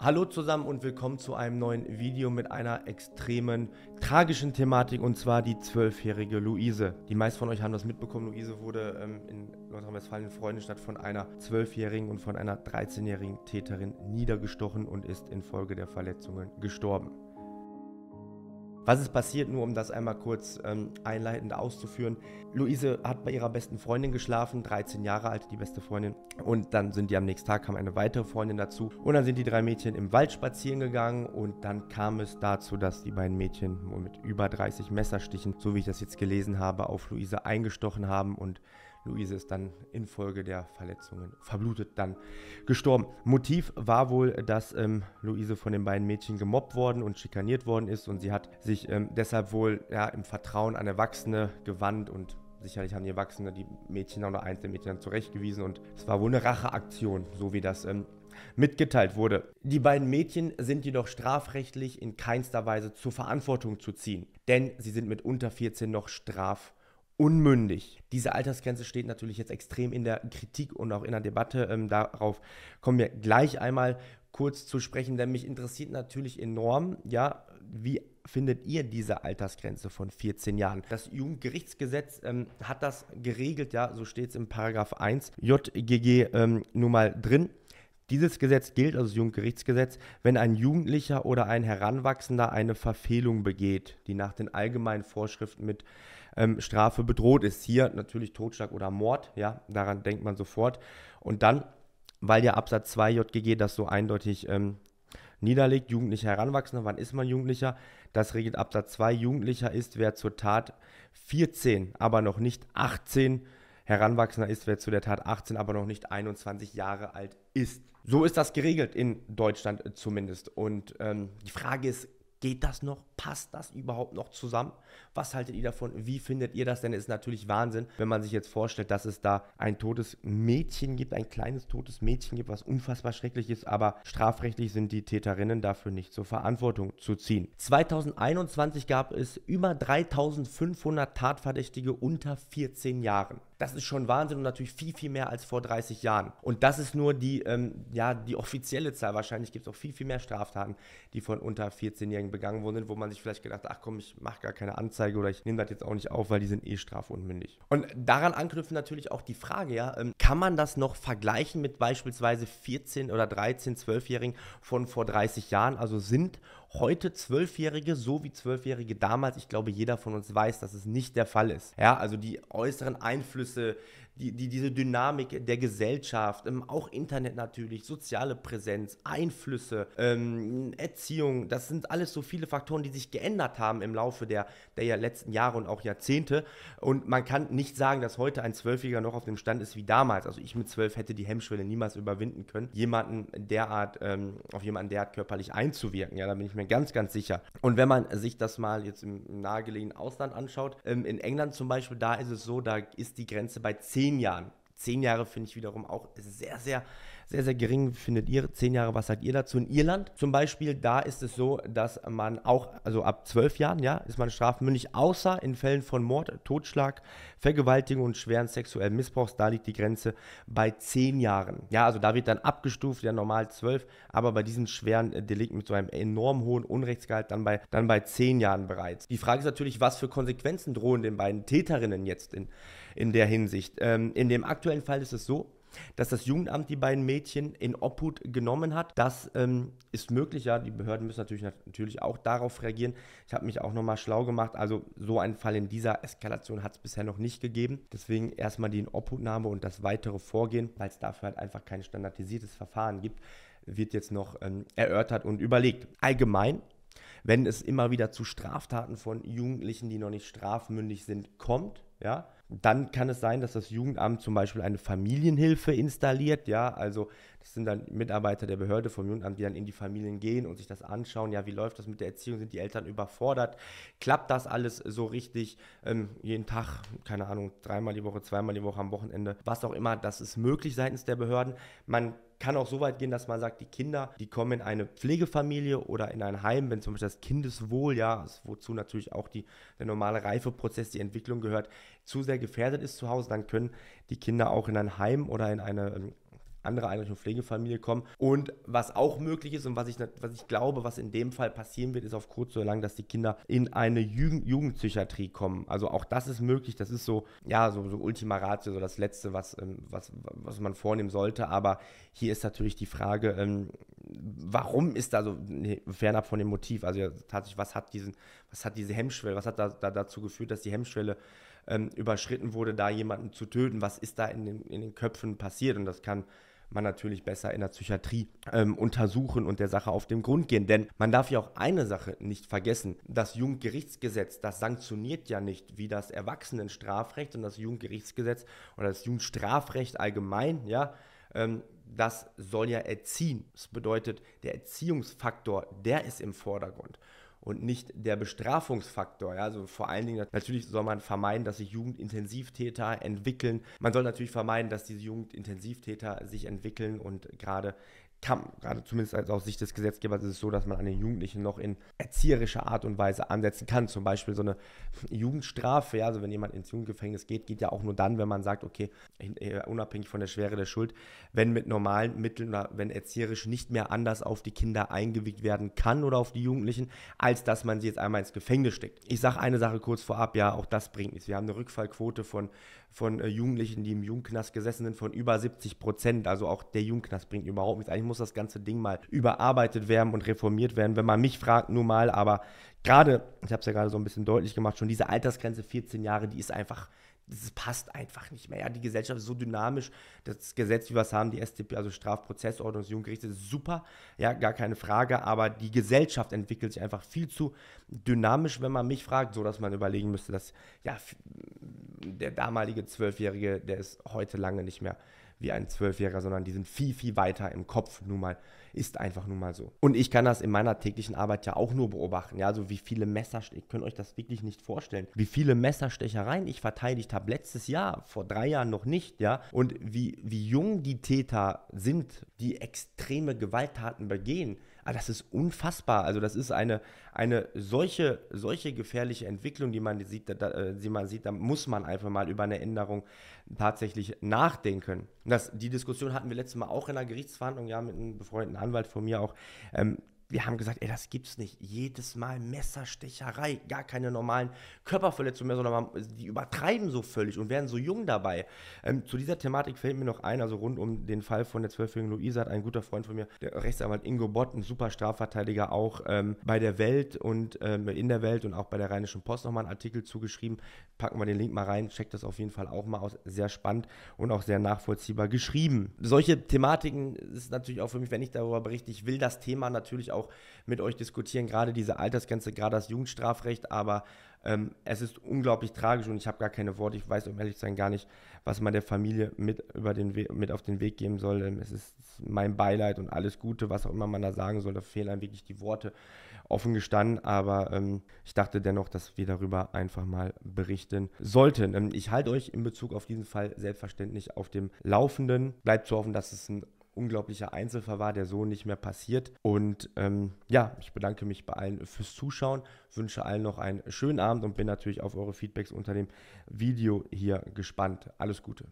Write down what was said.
Hallo zusammen und willkommen zu einem neuen Video mit einer extremen tragischen Thematik und zwar die zwölfjährige Luise. Die meisten von euch haben das mitbekommen. Luise wurde ähm, in Nordrhein-Westfalen in Freundestadt von einer zwölfjährigen und von einer 13-jährigen Täterin niedergestochen und ist infolge der Verletzungen gestorben. Was ist passiert, nur um das einmal kurz ähm, einleitend auszuführen? Luise hat bei ihrer besten Freundin geschlafen, 13 Jahre alt, die beste Freundin. Und dann sind die am nächsten Tag, kam eine weitere Freundin dazu. Und dann sind die drei Mädchen im Wald spazieren gegangen. Und dann kam es dazu, dass die beiden Mädchen mit über 30 Messerstichen, so wie ich das jetzt gelesen habe, auf Luise eingestochen haben und Luise ist dann infolge der Verletzungen verblutet dann gestorben. Motiv war wohl, dass ähm, Luise von den beiden Mädchen gemobbt worden und schikaniert worden ist und sie hat sich ähm, deshalb wohl ja, im Vertrauen an Erwachsene gewandt und sicherlich haben die Erwachsene die Mädchen oder einzelne Mädchen dann zurechtgewiesen und es war wohl eine Racheaktion, so wie das ähm, mitgeteilt wurde. Die beiden Mädchen sind jedoch strafrechtlich in keinster Weise zur Verantwortung zu ziehen, denn sie sind mit unter 14 noch straf unmündig. Diese Altersgrenze steht natürlich jetzt extrem in der Kritik und auch in der Debatte. Ähm, darauf kommen wir gleich einmal kurz zu sprechen, denn mich interessiert natürlich enorm, ja, wie findet ihr diese Altersgrenze von 14 Jahren? Das Jugendgerichtsgesetz ähm, hat das geregelt, ja, so steht es im Paragraph 1 JGG ähm, nun mal drin. Dieses Gesetz gilt, also das Jugendgerichtsgesetz, wenn ein Jugendlicher oder ein Heranwachsender eine Verfehlung begeht, die nach den allgemeinen Vorschriften mit ähm, Strafe bedroht ist. Hier natürlich Totschlag oder Mord, ja, daran denkt man sofort. Und dann, weil ja Absatz 2 JGG das so eindeutig ähm, niederlegt, Jugendlicher Heranwachsender, wann ist man Jugendlicher? Das regelt Absatz 2, Jugendlicher ist, wer zur Tat 14, aber noch nicht 18 Heranwachsender ist, wer zu der Tat 18, aber noch nicht 21 Jahre alt ist. So ist das geregelt in Deutschland äh, zumindest. Und ähm, die Frage ist, geht das noch? Passt das überhaupt noch zusammen? Was haltet ihr davon? Wie findet ihr das denn? es Ist natürlich Wahnsinn, wenn man sich jetzt vorstellt, dass es da ein totes Mädchen gibt, ein kleines totes Mädchen gibt, was unfassbar schrecklich ist, aber strafrechtlich sind die Täterinnen dafür nicht zur Verantwortung zu ziehen. 2021 gab es über 3500 Tatverdächtige unter 14 Jahren. Das ist schon Wahnsinn und natürlich viel, viel mehr als vor 30 Jahren. Und das ist nur die, ähm, ja, die offizielle Zahl. Wahrscheinlich gibt es auch viel, viel mehr Straftaten, die von unter 14-Jährigen begangen wurden, wo man man sich vielleicht gedacht, ach komm, ich mache gar keine Anzeige oder ich nehme das jetzt auch nicht auf, weil die sind eh strafunmündig. Und daran anknüpfen natürlich auch die Frage, ja, ähm, kann man das noch vergleichen mit beispielsweise 14 oder 13, 12-Jährigen von vor 30 Jahren? Also sind heute Zwölfjährige, so wie Zwölfjährige damals, ich glaube, jeder von uns weiß, dass es nicht der Fall ist. Ja, also die äußeren Einflüsse, die, die, diese Dynamik der Gesellschaft, ähm, auch Internet natürlich, soziale Präsenz, Einflüsse, ähm, Erziehung, das sind alles so viele Faktoren, die sich geändert haben im Laufe der, der letzten Jahre und auch Jahrzehnte. Und man kann nicht sagen, dass heute ein Zwölfjähriger noch auf dem Stand ist wie damals. Also ich mit zwölf hätte die Hemmschwelle niemals überwinden können, jemanden derart, ähm, auf jemanden derart körperlich einzuwirken. Ja, da bin ich mir ganz, ganz sicher. Und wenn man sich das mal jetzt im nahegelegenen Ausland anschaut, ähm, in England zum Beispiel, da ist es so, da ist die Grenze bei zehn zehn Jahren. Zehn Jahre finde ich wiederum auch sehr, sehr sehr, sehr gering findet ihr. Zehn Jahre, was sagt ihr dazu? In Irland zum Beispiel, da ist es so, dass man auch, also ab zwölf Jahren, ja, ist man strafmündig, außer in Fällen von Mord, Totschlag, Vergewaltigung und schweren sexuellen Missbrauchs. Da liegt die Grenze bei zehn Jahren. Ja, also da wird dann abgestuft, ja, normal zwölf, aber bei diesen schweren äh, Delikten mit so einem enorm hohen Unrechtsgehalt dann bei, dann bei zehn Jahren bereits. Die Frage ist natürlich, was für Konsequenzen drohen den beiden Täterinnen jetzt in, in der Hinsicht? Ähm, in dem aktuellen Fall ist es so, dass das Jugendamt die beiden Mädchen in Obhut genommen hat. Das ähm, ist möglich, ja. Die Behörden müssen natürlich, natürlich auch darauf reagieren. Ich habe mich auch nochmal schlau gemacht. Also so einen Fall in dieser Eskalation hat es bisher noch nicht gegeben. Deswegen erstmal die Inobhutnahme und das weitere Vorgehen, weil es dafür halt einfach kein standardisiertes Verfahren gibt, wird jetzt noch ähm, erörtert und überlegt. Allgemein wenn es immer wieder zu Straftaten von Jugendlichen, die noch nicht strafmündig sind, kommt, ja, dann kann es sein, dass das Jugendamt zum Beispiel eine Familienhilfe installiert, ja, also das sind dann Mitarbeiter der Behörde vom Jugendamt, die dann in die Familien gehen und sich das anschauen, ja, wie läuft das mit der Erziehung, sind die Eltern überfordert, klappt das alles so richtig, ähm, jeden Tag, keine Ahnung, dreimal die Woche, zweimal die Woche am Wochenende, was auch immer, das ist möglich seitens der Behörden, man kann auch so weit gehen, dass man sagt, die Kinder, die kommen in eine Pflegefamilie oder in ein Heim, wenn zum Beispiel das Kindeswohl, ja, wozu natürlich auch die, der normale Reifeprozess, die Entwicklung gehört, zu sehr gefährdet ist zu Hause, dann können die Kinder auch in ein Heim oder in eine ähm, andere Einrichtungen, Pflegefamilie kommen. Und was auch möglich ist und was ich, was ich glaube, was in dem Fall passieren wird, ist auf kurz oder lang, dass die Kinder in eine Jugend Jugendpsychiatrie kommen. Also auch das ist möglich. Das ist so, ja, so, so Ultima Ratio, so das Letzte, was, ähm, was, was man vornehmen sollte. Aber hier ist natürlich die Frage, ähm, warum ist da so, nee, fernab von dem Motiv, also ja, tatsächlich, was hat diesen, was hat diese Hemmschwelle, was hat da, da dazu geführt, dass die Hemmschwelle ähm, überschritten wurde, da jemanden zu töten. Was ist da in den, in den Köpfen passiert? Und das kann man natürlich besser in der Psychiatrie ähm, untersuchen und der Sache auf den Grund gehen. Denn man darf ja auch eine Sache nicht vergessen. Das Jugendgerichtsgesetz, das sanktioniert ja nicht wie das Erwachsenenstrafrecht und das Jugendgerichtsgesetz oder das Jugendstrafrecht allgemein, ja. Ähm, das soll ja erziehen. Das bedeutet, der Erziehungsfaktor, der ist im Vordergrund und nicht der Bestrafungsfaktor. Ja? Also vor allen Dingen natürlich soll man vermeiden, dass sich Jugendintensivtäter entwickeln. Man soll natürlich vermeiden, dass diese Jugendintensivtäter sich entwickeln und gerade kann, gerade zumindest aus Sicht des Gesetzgebers, ist es so, dass man an den Jugendlichen noch in erzieherischer Art und Weise ansetzen kann. Zum Beispiel so eine Jugendstrafe, ja, also wenn jemand ins Jugendgefängnis geht, geht ja auch nur dann, wenn man sagt, okay, äh, unabhängig von der Schwere der Schuld, wenn mit normalen Mitteln oder wenn erzieherisch nicht mehr anders auf die Kinder eingewickt werden kann oder auf die Jugendlichen, als dass man sie jetzt einmal ins Gefängnis steckt. Ich sage eine Sache kurz vorab, ja, auch das bringt nichts. Wir haben eine Rückfallquote von, von äh, Jugendlichen, die im Jugendknast gesessen sind, von über 70 Prozent. Also auch der Jugendknast bringt überhaupt nichts. Eigentlich muss das ganze Ding mal überarbeitet werden und reformiert werden. Wenn man mich fragt, nur mal, aber gerade, ich habe es ja gerade so ein bisschen deutlich gemacht, schon diese Altersgrenze 14 Jahre, die ist einfach das passt einfach nicht mehr. Ja, die Gesellschaft ist so dynamisch. Das Gesetz, wie wir es haben, die StP, also Strafprozessordnung des Jugendgerichts, ist super. Ja, gar keine Frage. Aber die Gesellschaft entwickelt sich einfach viel zu dynamisch, wenn man mich fragt, sodass man überlegen müsste, dass ja, der damalige Zwölfjährige, der ist heute lange nicht mehr wie ein Zwölfjähriger, sondern die sind viel, viel weiter im Kopf. Nun mal, ist einfach nun mal so. Und ich kann das in meiner täglichen Arbeit ja auch nur beobachten. Ja, so also wie viele Messerstecher, ihr könnt euch das wirklich nicht vorstellen, wie viele Messerstechereien ich verteidigt habe letztes Jahr, vor drei Jahren noch nicht, ja. Und wie, wie jung die Täter sind, die extreme Gewalttaten begehen aber ah, das ist unfassbar. Also das ist eine, eine solche, solche gefährliche Entwicklung, die man sieht, da, äh, die man sieht, da muss man einfach mal über eine Änderung tatsächlich nachdenken. Das, die Diskussion hatten wir letztes Mal auch in einer Gerichtsverhandlung, ja, mit einem befreundeten Anwalt von mir auch. Ähm, wir haben gesagt, ey, das gibt's nicht. Jedes Mal Messerstecherei, gar keine normalen Körperverletzungen mehr, sondern die übertreiben so völlig und werden so jung dabei. Ähm, zu dieser Thematik fällt mir noch ein, also rund um den Fall von der zwölfjährigen Luisa hat ein guter Freund von mir, der Rechtsanwalt Ingo Bott, ein super Strafverteidiger, auch ähm, bei der Welt und ähm, in der Welt und auch bei der Rheinischen Post nochmal einen Artikel zugeschrieben. Packen wir den Link mal rein, checkt das auf jeden Fall auch mal aus. Sehr spannend und auch sehr nachvollziehbar geschrieben. Solche Thematiken ist natürlich auch für mich, wenn ich darüber berichte, ich will das Thema natürlich auch auch mit euch diskutieren, gerade diese Altersgrenze, gerade das Jugendstrafrecht, aber ähm, es ist unglaublich tragisch und ich habe gar keine Worte. Ich weiß um ehrlich zu sein gar nicht, was man der Familie mit, über den mit auf den Weg geben soll. Ähm, es ist mein Beileid und alles Gute, was auch immer man da sagen soll. Da fehlen einem wirklich die Worte offen gestanden, aber ähm, ich dachte dennoch, dass wir darüber einfach mal berichten sollten. Ähm, ich halte euch in Bezug auf diesen Fall selbstverständlich auf dem Laufenden. Bleibt zu hoffen, dass es ein unglaublicher Einzelfall war, der so nicht mehr passiert. Und ähm, ja, ich bedanke mich bei allen fürs Zuschauen, wünsche allen noch einen schönen Abend und bin natürlich auf eure Feedbacks unter dem Video hier gespannt. Alles Gute.